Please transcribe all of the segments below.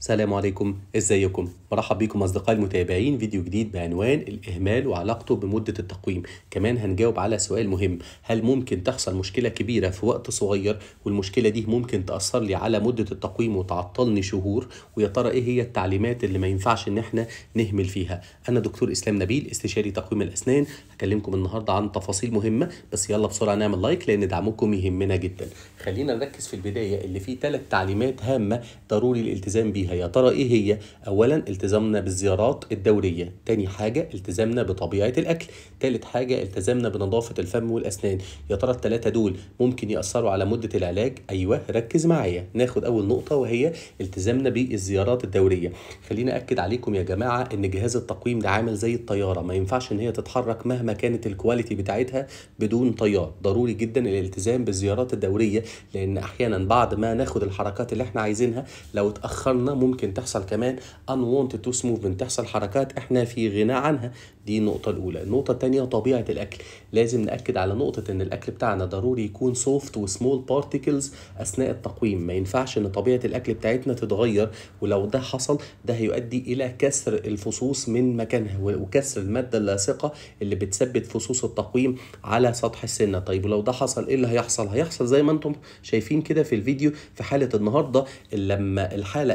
السلام عليكم ازيكم مرحب بكم اصدقائي المتابعين فيديو جديد بعنوان الاهمال وعلاقته بمده التقويم كمان هنجاوب على سؤال مهم هل ممكن تحصل مشكله كبيره في وقت صغير والمشكله دي ممكن تاثر لي على مده التقويم وتعطلني شهور ويا ترى ايه هي التعليمات اللي ما ينفعش ان احنا نهمل فيها انا دكتور اسلام نبيل استشاري تقويم الاسنان هكلمكم النهارده عن تفاصيل مهمه بس يلا بسرعه نعمل لايك لان دعمكم يهمنا جدا خلينا نركز في البدايه اللي فيه ثلاث تعليمات هامه ضروري الالتزام بيها فيها يا ترى ايه هي اولا التزامنا بالزيارات الدوريه تاني حاجه التزامنا بطبيعه الاكل تالت حاجه التزامنا بنظافه الفم والاسنان يا ترى الثلاثه دول ممكن ياثروا على مده العلاج ايوه ركز معايا ناخد اول نقطه وهي التزامنا بالزيارات الدوريه خلينا اكد عليكم يا جماعه ان جهاز التقويم ده عامل زي الطياره ما ينفعش ان هي تتحرك مهما كانت الكواليتي بتاعتها بدون طيار ضروري جدا الالتزام بالزيارات الدوريه لان احيانا بعد ما ناخد الحركات اللي احنا عايزينها لو اتاخرنا ممكن تحصل كمان unwanted tooth movement تحصل حركات احنا في غنى عنها دي النقطة الأولى النقطة الثانية طبيعة الأكل لازم نأكد على نقطة إن الأكل بتاعنا ضروري يكون سوفت وسمول بارتيكلز أثناء التقويم ما ينفعش إن طبيعة الأكل بتاعتنا تتغير ولو ده حصل ده هيؤدي إلى كسر الفصوص من مكانها وكسر المادة اللاصقة اللي بتثبت فصوص التقويم على سطح السنة طيب ولو ده حصل إيه اللي هيحصل هيحصل زي ما أنتم شايفين كده في الفيديو في حالة النهاردة لما الحالة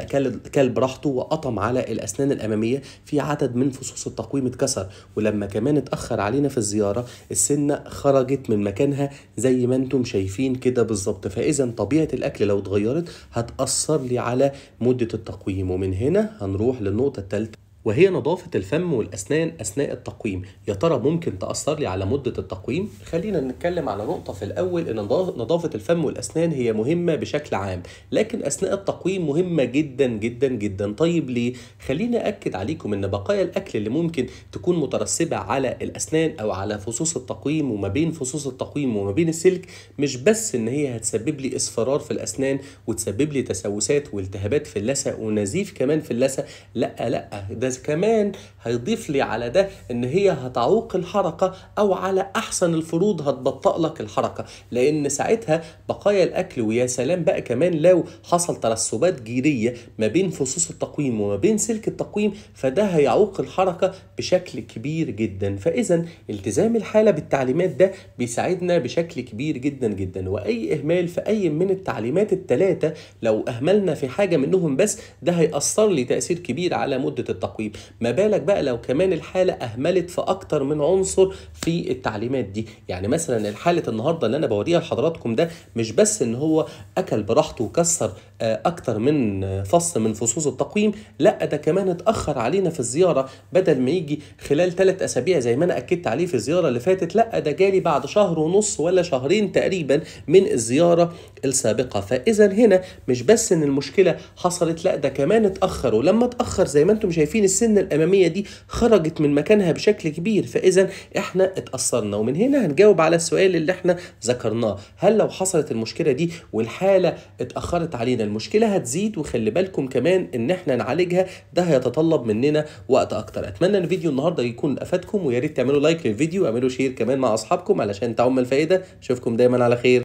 كل براحته وقطم على الأسنان الأمامية في عدد من فصوص التقويم اتكسر ولما كمان اتأخر علينا في الزيارة السنة خرجت من مكانها زي ما انتم شايفين كده بالظبط فإذا طبيعة الأكل لو اتغيرت هتأثر لي على مدة التقويم ومن هنا هنروح للنقطة الثالثة وهي نظافة الفم والأسنان أثناء التقويم يا ترى ممكن تأثر لي على مدة التقويم؟ خلينا نتكلم على نقطة في الأول إن نظافة الفم والأسنان هي مهمة بشكل عام لكن أثناء التقويم مهمة جدا جدا جدا طيب ليه؟ خليني أكد عليكم إن بقايا الأكل اللي ممكن تكون مترسبة على الأسنان أو على فصوص التقويم وما بين فصوص التقويم وما بين السلك مش بس إن هي هتسبب لي إصفرار في الأسنان وتسبب لي تسوسات والتهابات في اللثة ونزيف كمان في اللثة لا لا ده كمان هيضيف لي على ده ان هي هتعوق الحركه او على احسن الفروض هتبطئ لك الحركه لان ساعتها بقايا الاكل ويا سلام بقى كمان لو حصل ترسبات جيريه ما بين فصوص التقويم وما بين سلك التقويم فده هيعوق الحركه بشكل كبير جدا فاذا التزام الحاله بالتعليمات ده بيساعدنا بشكل كبير جدا جدا واي اهمال في اي من التعليمات الثلاثه لو اهملنا في حاجه منهم بس ده هيأثر لي تاثير كبير على مده التقويم التعقيب ما بالك بقى لو كمان الحالة أهملت في أكتر من عنصر في التعليمات دي يعني مثلا الحالة النهاردة اللي أنا بوريها لحضراتكم ده مش بس إن هو أكل براحته وكسر اكتر من فصل من فصوص التقويم لا ده كمان اتاخر علينا في الزياره بدل ما يجي خلال ثلاث اسابيع زي ما انا اكدت عليه في الزياره اللي فاتت لا ده جالي بعد شهر ونص ولا شهرين تقريبا من الزياره السابقه فاذا هنا مش بس ان المشكله حصلت لا ده كمان اتاخر ولما اتاخر زي ما انتم شايفين السن الاماميه دي خرجت من مكانها بشكل كبير فاذا احنا اتاثرنا ومن هنا هنجاوب على السؤال اللي احنا ذكرناه هل لو حصلت المشكله دي والحاله اتاخرت علينا المشكله هتزيد وخلي بالكم كمان ان احنا نعالجها ده هيتطلب مننا وقت اكتر اتمنى ان فيديو النهارده يكون افادكم وياريت تعملوا لايك للفيديو واعملوا شير كمان مع اصحابكم علشان تعم الفائده اشوفكم دايما على خير